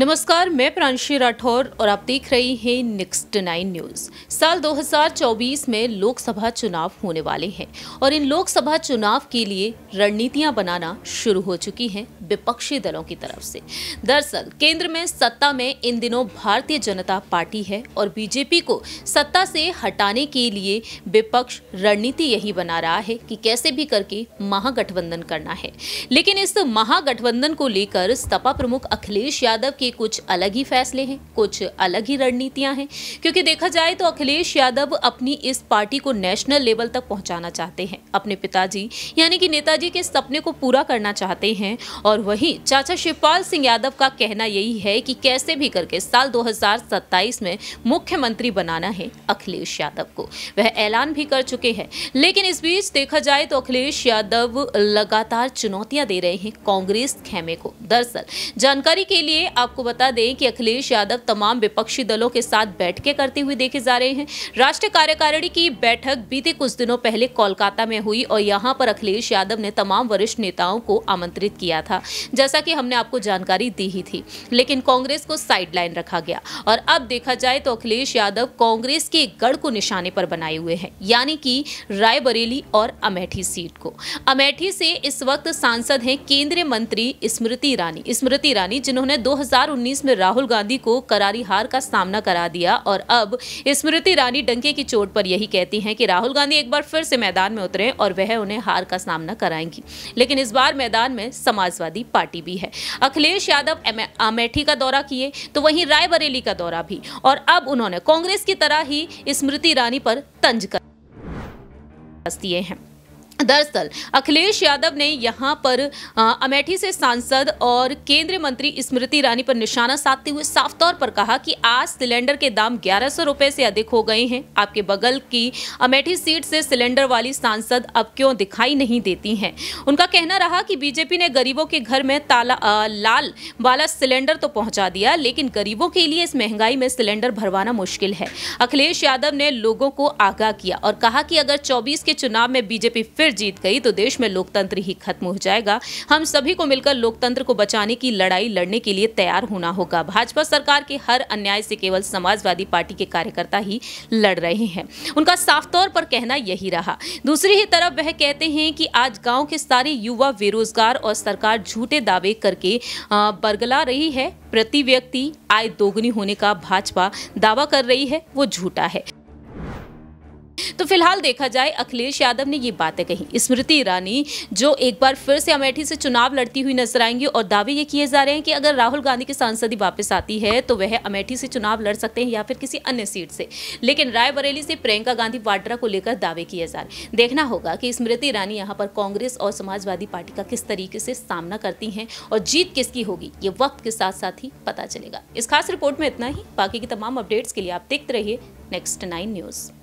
नमस्कार मैं प्रांशी राठौर और आप देख रहे हैं नेक्स्ट नाइन न्यूज साल 2024 में लोकसभा चुनाव होने वाले हैं और इन लोकसभा चुनाव के लिए रणनीतियां बनाना शुरू हो चुकी हैं विपक्षी दलों की तरफ से दरअसल केंद्र में सत्ता में इन दिनों भारतीय जनता पार्टी है और बीजेपी को सत्ता से हटाने के लिए विपक्ष रणनीति यही बना रहा है कि कैसे भी करके महागठबंधन करना है लेकिन इस महागठबंधन को लेकर सपा प्रमुख अखिलेश यादव के के कुछ अलग ही फैसले हैं कुछ अलग ही रणनीतियां हैं क्योंकि देखा जाए तो अखिलेश यादव अपनी इस पार्टी को नेशनल लेवल तक पहुंचाना चाहते हैं अपने पिताजी यानी कि नेताजी के सपने को पूरा करना चाहते हैं और वहीं चाचा शिवपाल सिंह यादव का कहना यही है कि कैसे भी करके साल दो में मुख्यमंत्री बनाना है अखिलेश यादव को वह ऐलान भी कर चुके हैं लेकिन इस बीच देखा जाए तो अखिलेश यादव लगातार चुनौतियां दे रहे हैं कांग्रेस खेमे को दरअसल जानकारी के लिए आपको आपको बता दें कि अखिलेश यादव तमाम विपक्षी दलों के साथ बैठकें करते हुए देखे जा रहे हैं राष्ट्रीय कार्यकारिणी की बैठक बीते कुछ दिनों पहले कोलकाता में हुई और यहाँ पर अखिलेश यादव ने तमाम वरिष्ठ नेताओं को आमंत्रित किया था जैसा कि हमने आपको जानकारी दी ही थी लेकिन कांग्रेस को साइडलाइन रखा गया और अब देखा जाए तो अखिलेश यादव कांग्रेस के गढ़ को निशाने पर बनाए हुए हैं यानी कि रायबरेली और अमेठी सीट को अमेठी से इस वक्त सांसद हैं केंद्रीय मंत्री स्मृति ईरानी स्मृति ईरानी जिन्होंने 2019 में राहुल गांधी को करारी हार का सामना करा दिया और अब स्मृति रानी डंके की चोट पर यही कहती हैं कि राहुल गांधी एक बार फिर से मैदान में उतरे और वह उन्हें हार का सामना कराएंगी लेकिन इस बार मैदान में समाजवादी पार्टी भी है अखिलेश यादव अमेठी का दौरा किए तो वहीं रायबरेली का दौरा भी और अब उन्होंने कांग्रेस की तरह ही स्मृति ईरानी पर तंज कर दिए हैं दरअसल अखिलेश यादव ने यहां पर अमेठी से सांसद और केंद्रीय मंत्री स्मृति ईरानी पर निशाना साधते हुए साफ तौर पर कहा कि आज सिलेंडर के दाम ग्यारह सौ रुपये से अधिक हो गए हैं आपके बगल की अमेठी सीट से सिलेंडर वाली सांसद अब क्यों दिखाई नहीं देती हैं उनका कहना रहा कि बीजेपी ने गरीबों के घर में ताला आ, लाल वाला सिलेंडर तो पहुँचा दिया लेकिन गरीबों के लिए इस महंगाई में सिलेंडर भरवाना मुश्किल है अखिलेश यादव ने लोगों को आगाह किया और कहा कि अगर चौबीस के चुनाव में बीजेपी फिर फिर जीत गई तो देश में लोकतंत्र ही खत्म हो जाएगा हम सभी को मिलकर लोकतंत्र को बचाने की लड़ाई लड़ने के लिए तैयार होना होगा भाजपा सरकार के हर अन्याय से केवल समाजवादी पार्टी के कार्यकर्ता ही लड़ रहे हैं उनका साफ तौर पर कहना यही रहा दूसरी ही तरफ वह कहते हैं कि आज गाँव के सारे युवा बेरोजगार और सरकार झूठे दावे करके बरगला रही है प्रति व्यक्ति आय दोगुनी होने का भाजपा दावा कर रही है वो झूठा है तो फिलहाल देखा जाए अखिलेश यादव ने ये बातें कही स्मृति ईरानी जो एक बार फिर से अमेठी से चुनाव लड़ती हुई नजर आएंगी और दावे ये किए जा रहे हैं कि अगर राहुल गांधी की सांसदी वापस आती है तो वह अमेठी से चुनाव लड़ सकते हैं या फिर किसी अन्य सीट से लेकिन रायबरेली से प्रियंका गांधी वाड्रा को लेकर दावे किए जा रहे देखना होगा कि स्मृति ईरानी यहाँ पर कांग्रेस और समाजवादी पार्टी का किस तरीके से सामना करती हैं और जीत किसकी होगी ये वक्त के साथ साथ ही पता चलेगा इस खास रिपोर्ट में इतना ही बाकी की तमाम अपडेट्स के लिए आप देखते रहिए नेक्स्ट नाइन न्यूज़